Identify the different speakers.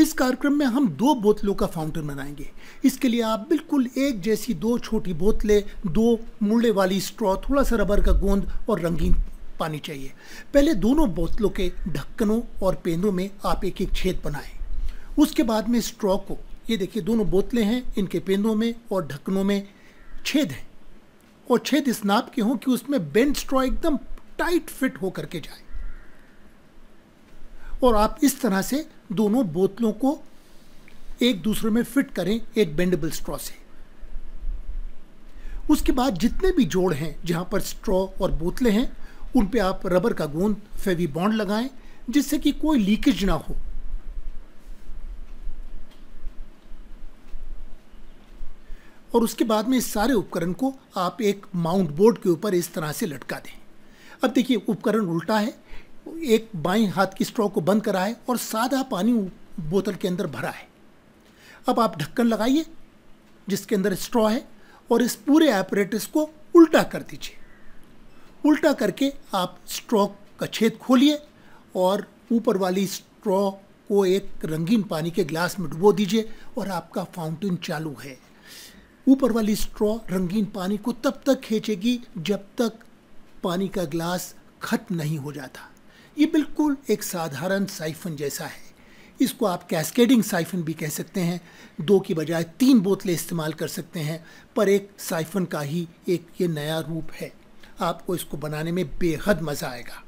Speaker 1: इस कार्यक्रम में हम दो बोतलों का फाउंटेन बनाएंगे इसके लिए आप बिल्कुल एक जैसी दो छोटी बोतलें दो मुड़े वाली स्ट्रॉ थोड़ा सा रबर का गोंद और रंगीन पानी चाहिए पहले दोनों बोतलों के ढक्कनों और पेंदों में आप एक एक छेद बनाएं उसके बाद में स्ट्रॉ को ये देखिए दोनों बोतलें हैं इनके पेंदों में और ढक्कनों में छेद हैं और छेद इस नाप के हों कि उसमें बेंड स्ट्रॉ एकदम टाइट फिट होकर के जाए और आप इस तरह से दोनों बोतलों को एक दूसरे में फिट करें एक बेंडेबल स्ट्रॉ से उसके बाद जितने भी जोड़ हैं जहां पर स्ट्रॉ और बोतलें हैं उन पे आप रबर का गोंद फेवी बॉन्ड लगाएं जिससे कि कोई लीकेज ना हो और उसके बाद में इस सारे उपकरण को आप एक माउंट बोर्ड के ऊपर इस तरह से लटका दें अब देखिए उपकरण उल्टा है एक बाएं हाथ की स्ट्रॉ को बंद करा है और सादा पानी बोतल के अंदर भरा है अब आप ढक्कन लगाइए जिसके अंदर स्ट्रॉ है और इस पूरे ऑपरेटिस को उल्टा कर दीजिए उल्टा करके आप स्ट्रॉ का छेद खोलिए और ऊपर वाली स्ट्रॉ को एक रंगीन पानी के ग्लास में डुबो दीजिए और आपका फाउंटेन चालू है ऊपर वाली स्ट्रॉ रंगीन पानी को तब तक खींचेगी जब तक पानी का ग्लास खत्म नहीं हो जाता ये बिल्कुल एक साधारण साइफन जैसा है इसको आप कैस्केडिंग साइफन भी कह सकते हैं दो की बजाय तीन बोतलें इस्तेमाल कर सकते हैं पर एक साइफन का ही एक ये नया रूप है आपको इसको बनाने में बेहद मज़ा आएगा